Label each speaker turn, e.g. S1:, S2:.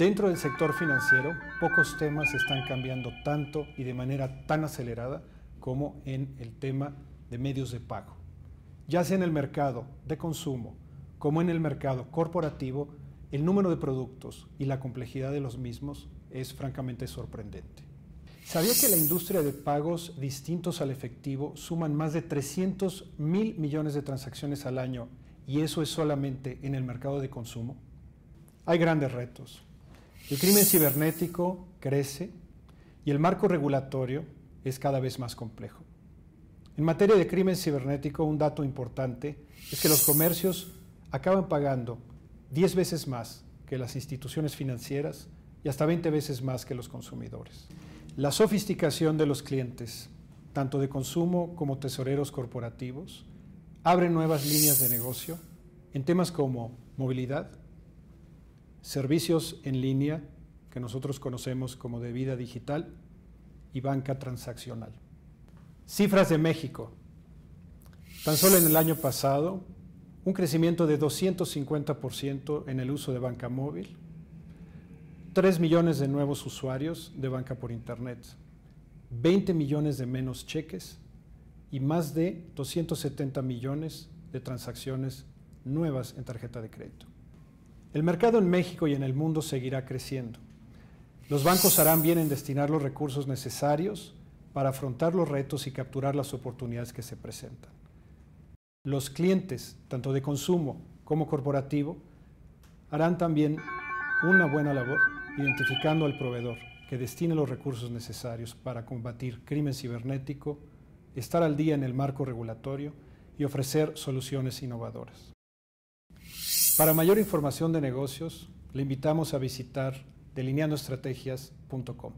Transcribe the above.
S1: Dentro del sector financiero, pocos temas están cambiando tanto y de manera tan acelerada como en el tema de medios de pago. Ya sea en el mercado de consumo como en el mercado corporativo, el número de productos y la complejidad de los mismos es francamente sorprendente. ¿Sabía que la industria de pagos distintos al efectivo suman más de 300 mil millones de transacciones al año y eso es solamente en el mercado de consumo? Hay grandes retos, el crimen cibernético crece y el marco regulatorio es cada vez más complejo. En materia de crimen cibernético, un dato importante es que los comercios acaban pagando 10 veces más que las instituciones financieras y hasta 20 veces más que los consumidores. La sofisticación de los clientes, tanto de consumo como tesoreros corporativos, abre nuevas líneas de negocio en temas como movilidad, servicios en línea que nosotros conocemos como de vida digital y banca transaccional. Cifras de México. Tan solo en el año pasado, un crecimiento de 250% en el uso de banca móvil, 3 millones de nuevos usuarios de banca por Internet, 20 millones de menos cheques y más de 270 millones de transacciones nuevas en tarjeta de crédito. El mercado en México y en el mundo seguirá creciendo. Los bancos harán bien en destinar los recursos necesarios para afrontar los retos y capturar las oportunidades que se presentan. Los clientes, tanto de consumo como corporativo, harán también una buena labor identificando al proveedor que destine los recursos necesarios para combatir crimen cibernético, estar al día en el marco regulatorio y ofrecer soluciones innovadoras. Para mayor información de negocios, le invitamos a visitar delineandoestrategias.com.